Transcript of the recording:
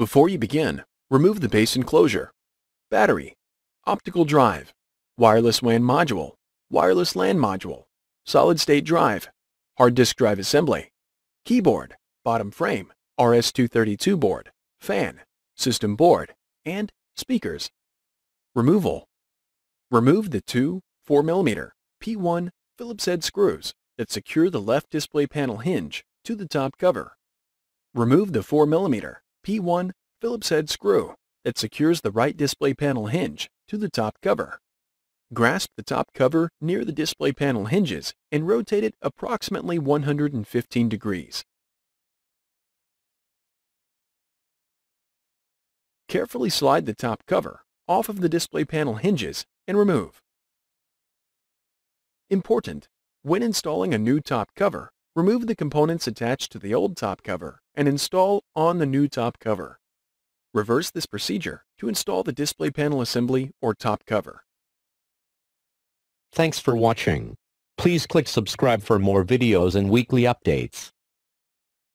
Before you begin, remove the base enclosure, battery, optical drive, wireless WAN module, wireless LAN module, solid-state drive, hard disk drive assembly, keyboard, bottom frame, RS-232 board, fan, system board, and speakers. Removal. Remove the two 4mm P1 Phillips head screws that secure the left display panel hinge to the top cover. Remove the 4mm P1 Phillips head screw that secures the right display panel hinge to the top cover. Grasp the top cover near the display panel hinges and rotate it approximately 115 degrees. Carefully slide the top cover off of the display panel hinges and remove. Important, when installing a new top cover, Remove the components attached to the old top cover and install on the new top cover. Reverse this procedure to install the display panel assembly or top cover. Thanks for watching. Please click subscribe for more videos and weekly updates.